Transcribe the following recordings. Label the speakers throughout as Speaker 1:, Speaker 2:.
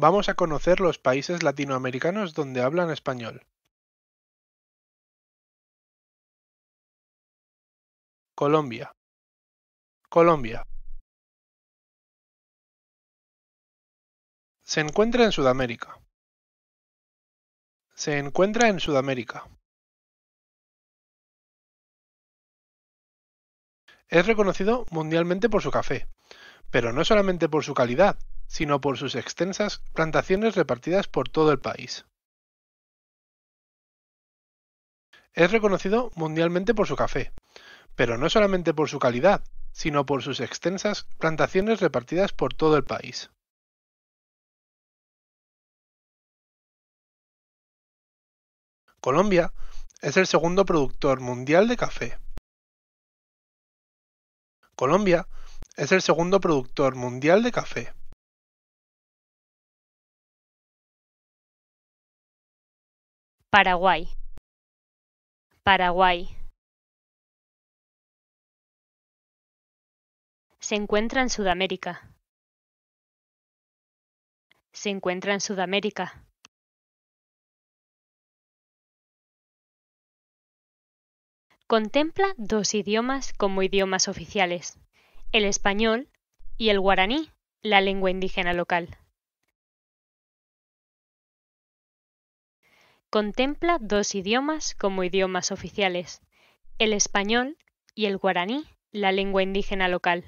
Speaker 1: Vamos a conocer los países latinoamericanos donde hablan español.
Speaker 2: Colombia. Colombia. Se encuentra en Sudamérica. Se encuentra en Sudamérica.
Speaker 1: Es reconocido mundialmente por su café, pero no solamente por su calidad, sino por sus extensas plantaciones repartidas por todo el país. Es reconocido mundialmente por su café, pero no solamente por su calidad, sino por sus extensas plantaciones repartidas por todo el país.
Speaker 2: Colombia es el segundo productor mundial de café. Colombia es el segundo productor mundial de café. Paraguay Paraguay Se encuentra en Sudamérica. Se encuentra en Sudamérica. Contempla dos idiomas como idiomas oficiales, el español
Speaker 3: y el guaraní, la lengua indígena local. contempla dos idiomas como idiomas oficiales,
Speaker 2: el español y el guaraní, la lengua indígena local.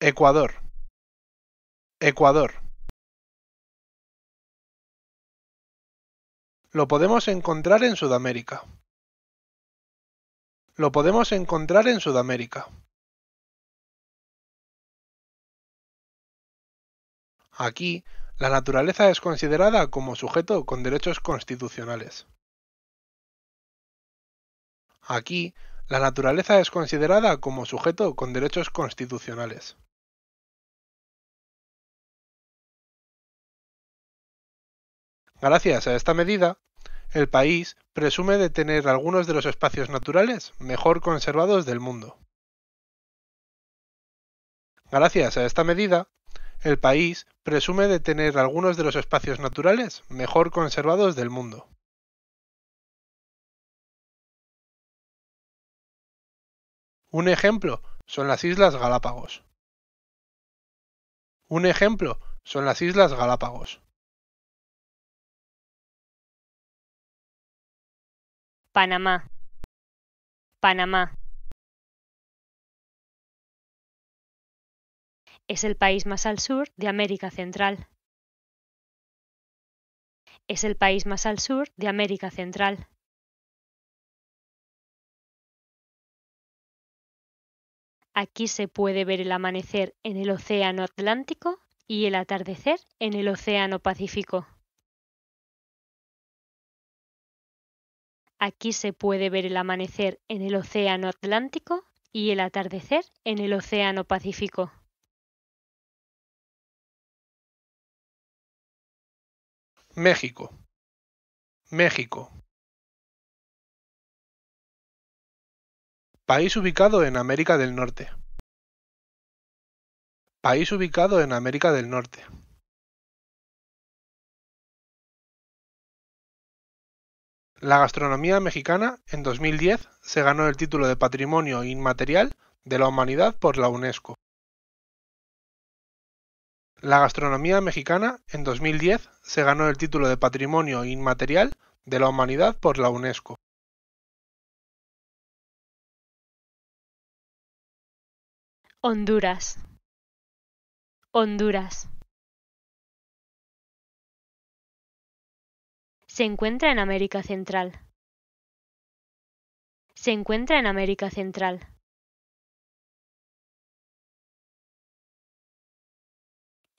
Speaker 2: Ecuador. Ecuador. Lo podemos encontrar en Sudamérica. Lo podemos encontrar en Sudamérica. Aquí, la naturaleza es considerada
Speaker 1: como sujeto con derechos constitucionales. Aquí, la naturaleza es considerada como sujeto con derechos constitucionales. Gracias a esta medida, el país presume de tener algunos de los espacios naturales mejor conservados del mundo. Gracias a esta medida, el país presume de tener algunos de los espacios naturales mejor conservados del mundo.
Speaker 2: Un ejemplo son las Islas Galápagos. Un ejemplo son las Islas Galápagos. Panamá. Panamá. Es el país más al sur de América Central. Es el país más al sur de América Central. Aquí se puede ver el amanecer
Speaker 3: en el Océano Atlántico y el atardecer en el Océano Pacífico. Aquí se puede ver el
Speaker 2: amanecer en el Océano Atlántico y el atardecer en el Océano Pacífico. México. México. País ubicado en América del Norte. País ubicado en América del Norte.
Speaker 1: La gastronomía mexicana en 2010 se ganó el título de Patrimonio Inmaterial de la Humanidad por la UNESCO. La gastronomía mexicana, en 2010, se ganó el título de Patrimonio Inmaterial de la Humanidad por la UNESCO.
Speaker 2: Honduras. Honduras. Se encuentra en América Central. Se encuentra en América Central.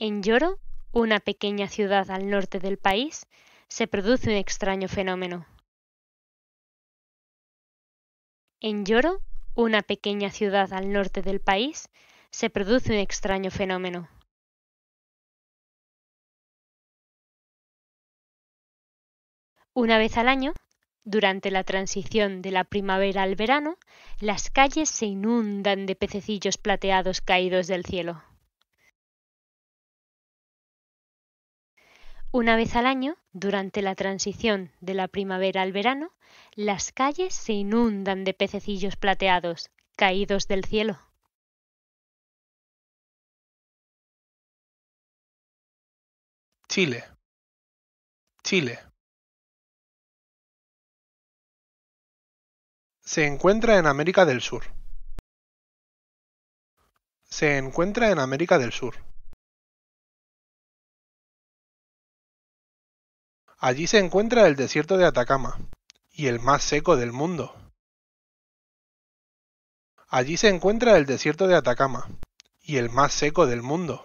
Speaker 2: En Lloro, una pequeña ciudad al norte del
Speaker 3: país, se produce un extraño fenómeno. En Lloro, una pequeña ciudad al norte del país, se produce un
Speaker 2: extraño fenómeno. Una vez al año, durante la transición de la
Speaker 3: primavera al verano, las calles se inundan de pececillos plateados caídos del cielo. Una vez al año, durante la transición de la primavera al verano, las calles se inundan
Speaker 2: de pececillos plateados, caídos del cielo. Chile. Chile. Se encuentra en América del Sur. Se encuentra
Speaker 1: en América del Sur. Allí se encuentra el desierto de Atacama, y el más seco del mundo. Allí se encuentra el desierto de Atacama, y el
Speaker 2: más seco del mundo.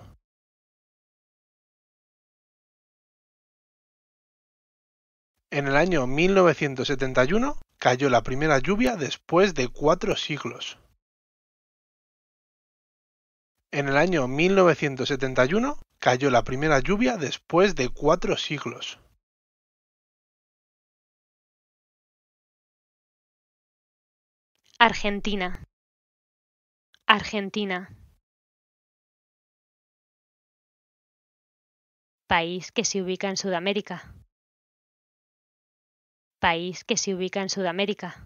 Speaker 1: En el año 1971 cayó la primera lluvia después de cuatro siglos. En el año 1971 cayó la primera lluvia después de cuatro siglos.
Speaker 2: argentina Argentina País que se ubica en Sudamérica. País que se ubica en Sudamérica.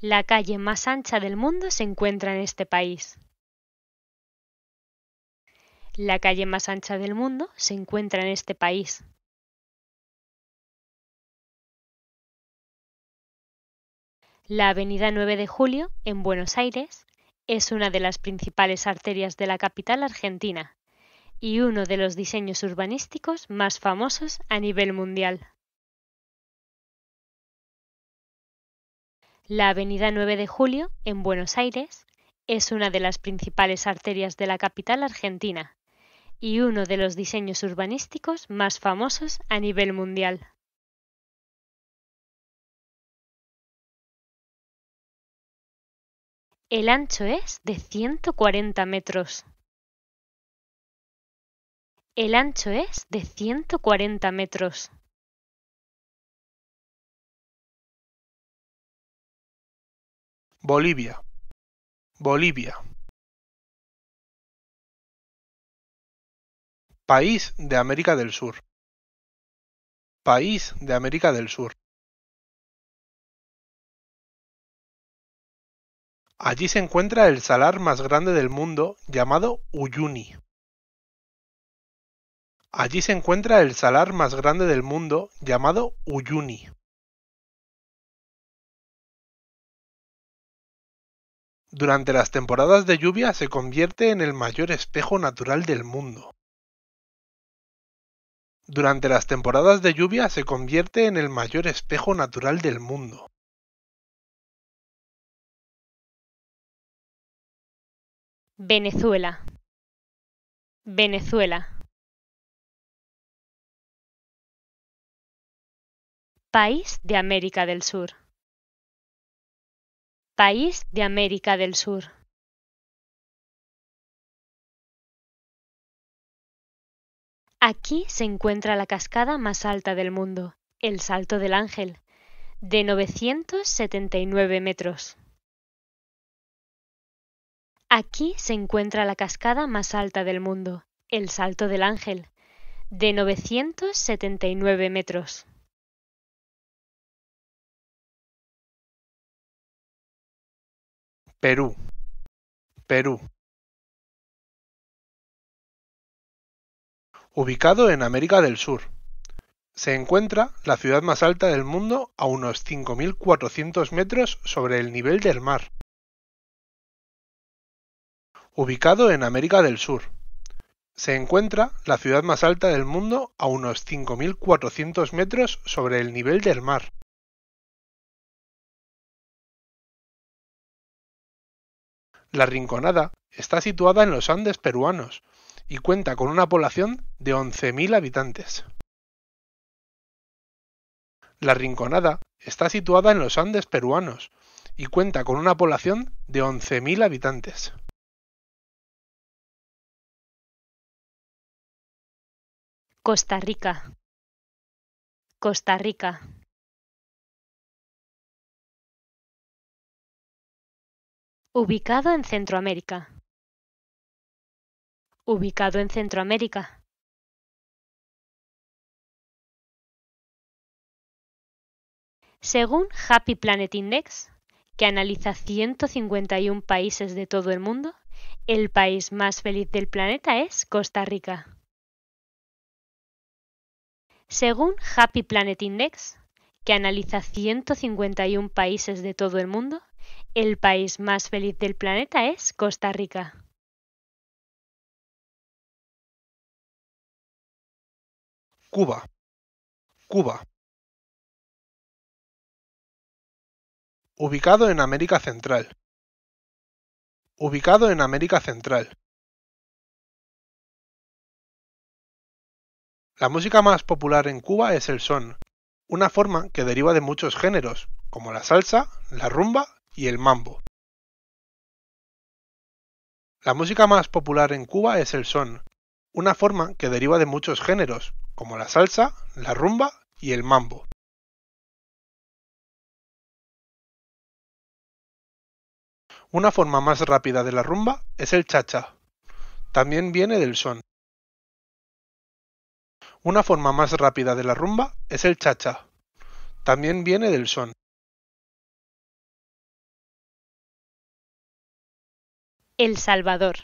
Speaker 2: La calle más ancha del mundo se encuentra en este país. La calle más ancha del mundo se encuentra en este país. La avenida 9
Speaker 3: de Julio, en Buenos Aires, es una de las principales arterias de la capital argentina y uno de los diseños urbanísticos más famosos a nivel mundial. La avenida 9 de Julio, en Buenos Aires, es una de las principales arterias de la capital argentina y uno de los diseños urbanísticos más famosos a nivel mundial.
Speaker 2: El ancho es de 140 metros. El ancho es de 140 metros. Bolivia. Bolivia. País de América del Sur.
Speaker 1: País de América del Sur. Allí se encuentra el salar más grande del mundo llamado Uyuni. Allí se encuentra el salar más grande del mundo
Speaker 2: llamado Uyuni.
Speaker 1: Durante las temporadas de lluvia se convierte en el mayor espejo natural del mundo. Durante las temporadas de lluvia se convierte en el mayor espejo natural del mundo.
Speaker 2: Venezuela Venezuela País de América del Sur País de América del Sur Aquí se encuentra la cascada más alta del
Speaker 3: mundo, el Salto del Ángel, de 979 metros. Aquí se encuentra la cascada más alta del
Speaker 2: mundo, el Salto del Ángel, de 979 metros. Perú. Perú.
Speaker 1: Ubicado en América del Sur, se encuentra la ciudad más alta del mundo a unos 5.400 metros sobre el nivel del mar. Ubicado en América del Sur, se encuentra la ciudad más alta del mundo a unos 5.400 metros sobre el nivel del mar. La Rinconada está situada en los Andes peruanos y cuenta con una población de 11.000 habitantes. La Rinconada está situada en los Andes peruanos y cuenta con una población de 11.000 habitantes.
Speaker 2: Costa Rica Costa Rica Ubicado en Centroamérica. Ubicado en Centroamérica. Según Happy Planet Index, que analiza
Speaker 3: 151 países de todo el mundo, el país más feliz del planeta es Costa Rica. Según Happy Planet Index, que analiza 151 países de todo el mundo,
Speaker 2: el país más feliz del planeta es Costa Rica. Cuba. Cuba. Ubicado en América Central. Ubicado en América Central.
Speaker 1: La música más popular en Cuba es el son, una forma que deriva de muchos géneros, como la salsa, la rumba y el mambo. La música más popular en Cuba es el son, una forma que deriva de muchos géneros, como la salsa, la rumba y el mambo. Una forma más rápida de la rumba es el chacha, También viene del son. Una forma más rápida de la rumba es
Speaker 2: el chacha. también viene del son. El Salvador.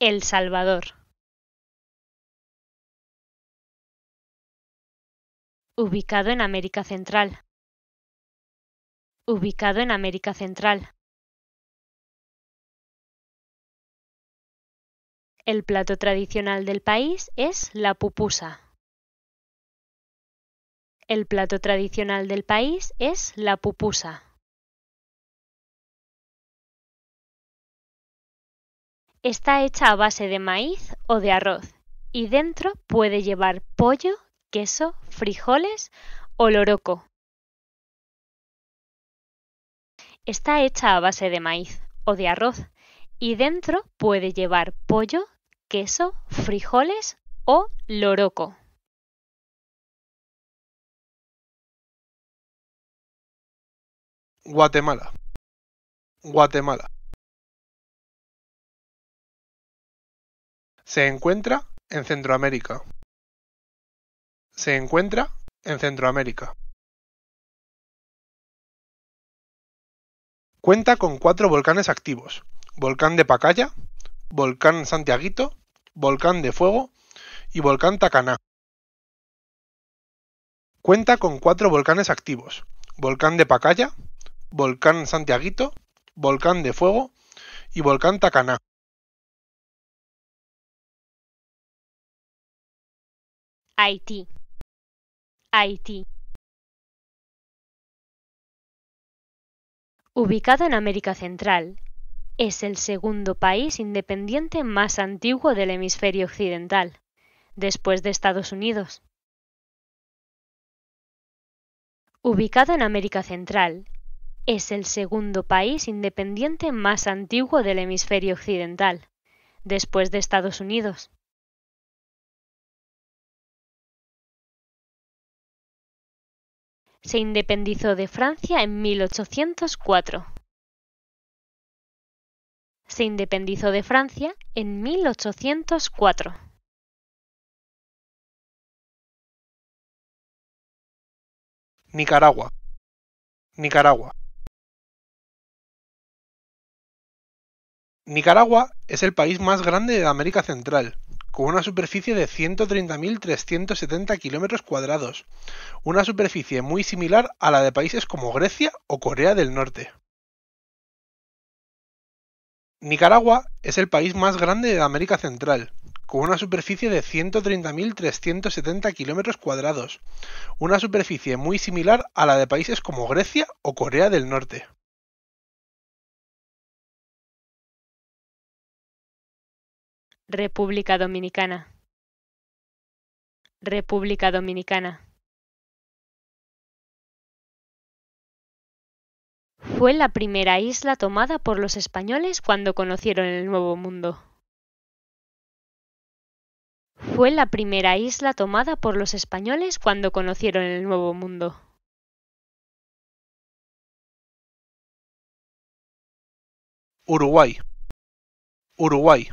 Speaker 2: El Salvador. Ubicado en América Central. Ubicado en América Central. El plato tradicional del país es la pupusa. El plato tradicional del país es la pupusa. Está hecha
Speaker 3: a base de maíz o de arroz y dentro puede llevar pollo, queso, frijoles o loroco. Está hecha a base de maíz o de arroz y dentro puede llevar
Speaker 2: pollo, queso, frijoles o loroco. Guatemala. Guatemala. Se encuentra en Centroamérica. Se
Speaker 1: encuentra en Centroamérica. Cuenta con cuatro volcanes activos. Volcán de Pacaya, Volcán Santiaguito Volcán de Fuego y Volcán Tacaná. Cuenta con cuatro volcanes activos, Volcán de Pacaya, Volcán Santiaguito, Volcán de Fuego y Volcán Tacaná.
Speaker 2: Haití. Haití.
Speaker 3: Ubicado en América Central, es el segundo país independiente más antiguo del hemisferio occidental, después de Estados Unidos. Ubicado en América Central, es el segundo país independiente más antiguo del hemisferio occidental, después
Speaker 2: de Estados Unidos. Se independizó de Francia en 1804 se independizó de Francia en 1804. Nicaragua. Nicaragua.
Speaker 1: Nicaragua es el país más grande de América Central, con una superficie de 130.370 kilómetros cuadrados, una superficie muy similar a la de países como Grecia o Corea del Norte. Nicaragua es el país más grande de América Central, con una superficie de 130.370 kilómetros cuadrados, una superficie muy similar a la de países como Grecia o Corea del Norte.
Speaker 2: República Dominicana. República Dominicana. Fue la primera isla tomada por los españoles cuando conocieron el Nuevo Mundo. Fue la primera isla tomada por los españoles cuando conocieron el Nuevo Mundo. Uruguay. Uruguay.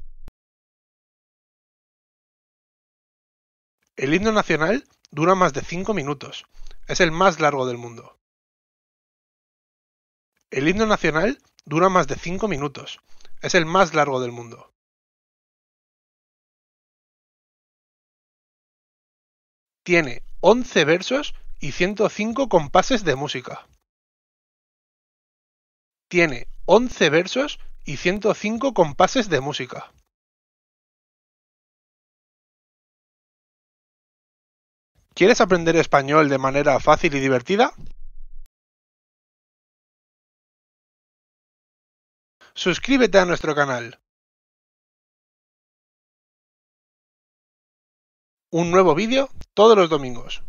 Speaker 2: El himno nacional dura más de
Speaker 1: cinco minutos. Es el más largo del mundo. El himno nacional dura más de 5 minutos, es el más largo del mundo.
Speaker 2: Tiene 11
Speaker 1: versos y 105 compases de música. Tiene 11 versos y 105 compases de música.
Speaker 2: ¿Quieres aprender español de manera fácil y divertida? Suscríbete a nuestro canal. Un nuevo vídeo todos los domingos.